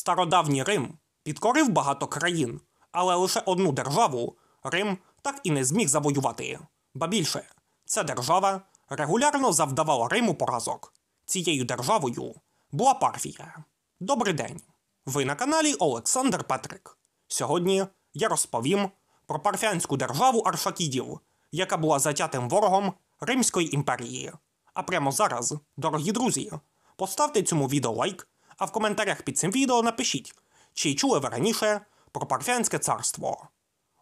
Стародавній Рим підкорив багато країн, але лише одну державу Рим так і не зміг завоювати. Ба більше, ця держава регулярно завдавала Риму поразок. Цією державою була Парфія. Добрий день! Ви на каналі Олександр Петрик. Сьогодні я розповім про парфянську державу Аршакідів, яка була затятим ворогом Римської імперії. А прямо зараз, дорогі друзі, поставте цьому відео лайк. А в коментарях під цим відео напишіть, чи чули ви раніше про Парфянське царство.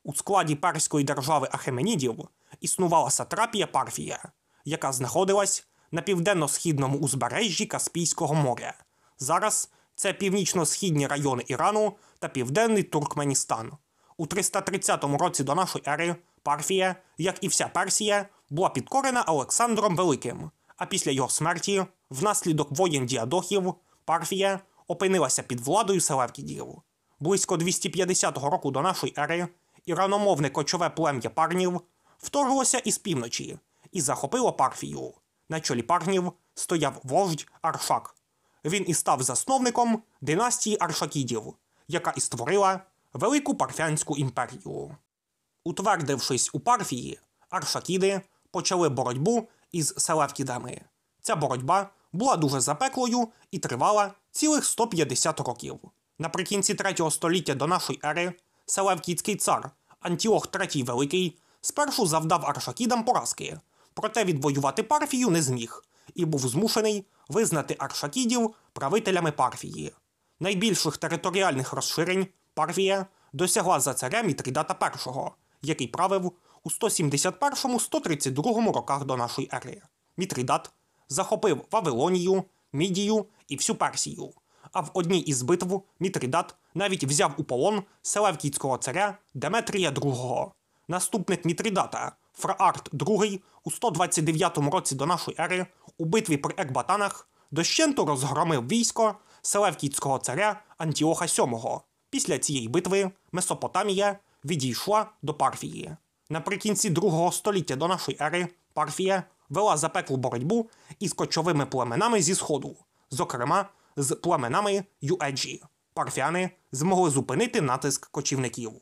У складі Перської держави Ахеменідів існувала сатрапія Парфія, яка знаходилась на південно-східному узбережжі Каспійського моря. Зараз це північно-східні райони Ірану та південний Туркменістан. У 330 році до нашої ери Парфія, як і вся Персія, була підкорена Олександром Великим, а після його смерті, внаслідок воєн діадохів, Парфія опинилася під владою Селевкідів. Близько 250 року до нашої ери іраномовне кочове плем'я парнів вторглося із півночі і захопило парфію. На чолі парнів стояв вождь Аршак. Він і став засновником династії Аршакідів, яка і створила Велику Парфянську імперію. Утвердившись у парфії, Аршакіди почали боротьбу із Селевкідами. Ця боротьба була дуже запеклою і тривала цілих 150 років. Наприкінці третього століття до нашої ери Селевкідський цар Антіох III Великий спершу завдав Аршакідам поразки, проте відвоювати парфію не зміг і був змушений визнати Аршакідів правителями парфії. Найбільших територіальних розширень парфія досягла за царя Мітридата І, який правив у 171-132 роках до нашої ери. Мітридат захопив Вавилонію, Мідію і всю Персію. А в одній із битв Мітридат навіть взяв у полон Селевкітського царя Деметрія II. Наступник Мітридата, Фраарт II, у 129 році до нашої ери у битві при Екбатанах дощенту розгромив військо Селевкітського царя Антіоха VII. Після цієї битви Месопотамія відійшла до Парфії. Наприкінці другого століття до нашої ери Парфія вела запеклу боротьбу із кочовими племенами зі Сходу, зокрема з племенами Юеджі. Парфяни змогли зупинити натиск кочівників.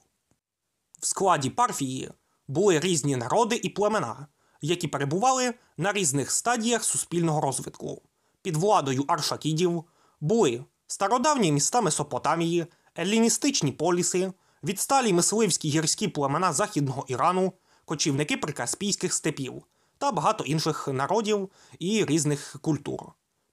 В складі парфії були різні народи і племена, які перебували на різних стадіях суспільного розвитку. Під владою аршакідів були стародавні міста Месопотамії, еліністичні поліси, відсталі мисливські гірські племена Західного Ірану, кочівники прикаспійських степів та багато інших народів і різних культур.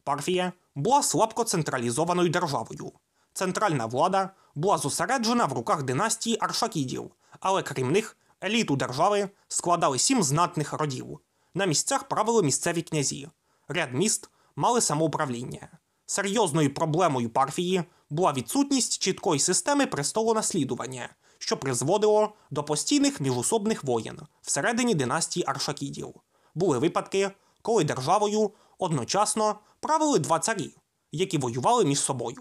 Парфія була слабко централізованою державою. Центральна влада була зосереджена в руках династії Аршакідів, але крім них еліту держави складали сім знатних родів. На місцях правили місцеві князі, ряд міст мали самоуправління. Серйозною проблемою парфії була відсутність чіткої системи престолонаслідування, що призводило до постійних міжусобних воєн всередині династії Аршакідів були випадки, коли державою одночасно правили два царі, які воювали між собою.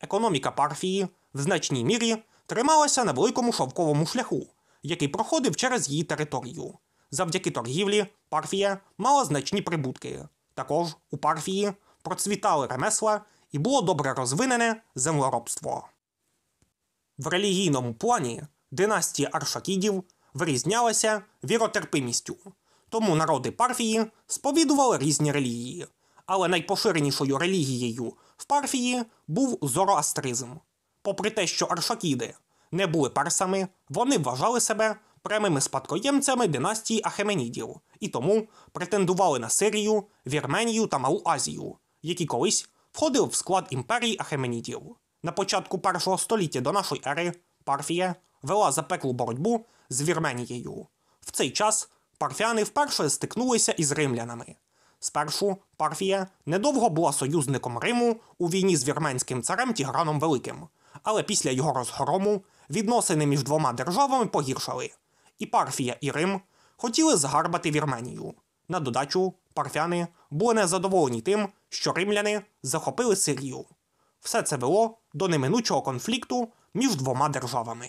Економіка Парфії в значній мірі трималася на великому шовковому шляху, який проходив через її територію. Завдяки торгівлі Парфія мала значні прибутки. Також у Парфії процвітали ремесла і було добре розвинене землеробство. В релігійному плані династія Аршакідів вирізнялася віротерпимістю. Тому народи Парфії сповідували різні релігії, але найпоширенішою релігією в Парфії був зороастризм. Попри те, що аршакіди не були персами, вони вважали себе прямими спадкоємцями династії Ахеменідів і тому претендували на Сирію, Вірменію та Малу Азію, які колись входили в склад імперії Ахеменідів. На початку першого століття до нашої ери Парфія вела запеклу боротьбу з Вірменією. В цей час парфяни вперше стикнулися із римлянами. Спершу Парфія недовго була союзником Риму у війні з вірменським царем Тіграном Великим, але після його розгрому відносини між двома державами погіршали, і Парфія і Рим хотіли загарбати Вірменію. На додачу, парфяни були незадоволені тим, що римляни захопили Сирію. Все це вело до неминучого конфлікту між двома державами.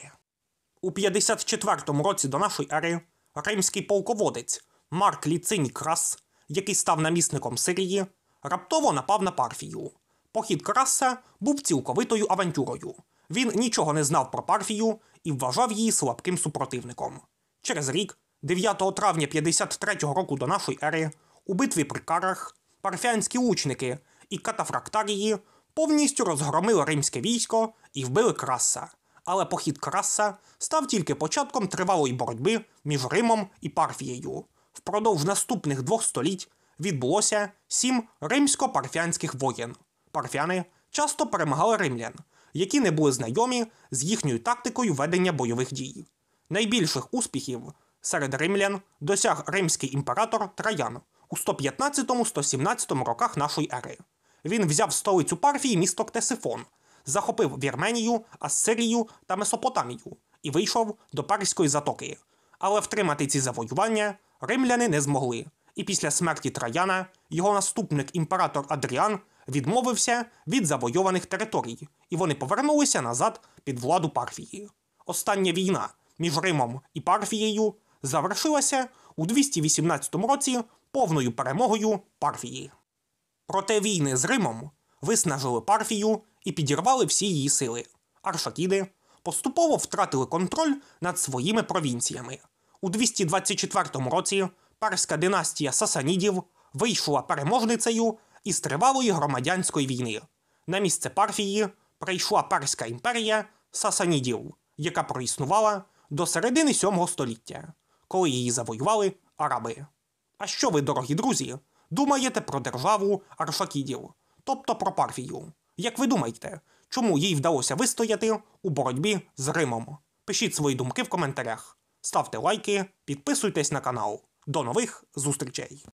У 54 році до нашої ери римський полководець Марк Ліциній Крас, який став намісником Сирії, раптово напав на парфію. Похід краса був цілковитою авантюрою. Він нічого не знав про парфію і вважав її слабким супротивником. Через рік, 9 травня 53 року до нашої ери, у битві при карах парфіанські лучники і катафрактарії повністю розгромили римське військо і вбили краса але похід Краса став тільки початком тривалої боротьби між Римом і Парфією. Впродовж наступних двох століть відбулося сім римсько-парфянських воєн. Парфяни часто перемагали римлян, які не були знайомі з їхньою тактикою ведення бойових дій. Найбільших успіхів серед римлян досяг римський імператор Траян у 115-117 роках нашої ери. Він взяв столицю Парфії місто Ктесифон захопив Вірменію, Ассирію та Месопотамію і вийшов до Паризької затоки. Але втримати ці завоювання римляни не змогли. І після смерті Траяна його наступник імператор Адріан відмовився від завойованих територій, і вони повернулися назад під владу Парфії. Остання війна між Римом і Парфією завершилася у 218 році повною перемогою Парфії. Проте війни з Римом виснажили Парфію і підірвали всі її сили. Аршакіди поступово втратили контроль над своїми провінціями. У 224 році перська династія Сасанідів вийшла переможницею із тривалої громадянської війни. На місце Парфії прийшла Перська імперія Сасанідів, яка проіснувала до середини 7 століття, коли її завоювали араби. А що ви, дорогі друзі, думаєте про державу Аршакідів, тобто про Парфію? Як ви думаєте, чому їй вдалося вистояти у боротьбі з Римом? Пишіть свої думки в коментарях, ставте лайки, підписуйтесь на канал. До нових зустрічей!